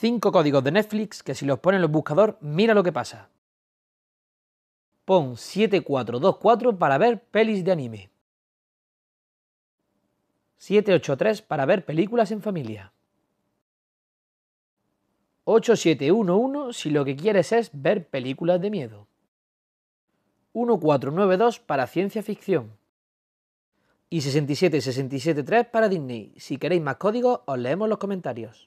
5 códigos de Netflix que si los ponen en el buscador, mira lo que pasa. Pon 7424 para ver pelis de anime. 783 para ver películas en familia. 8711 si lo que quieres es ver películas de miedo. 1492 para ciencia ficción. Y 67673 para Disney. Si queréis más códigos, os leemos los comentarios.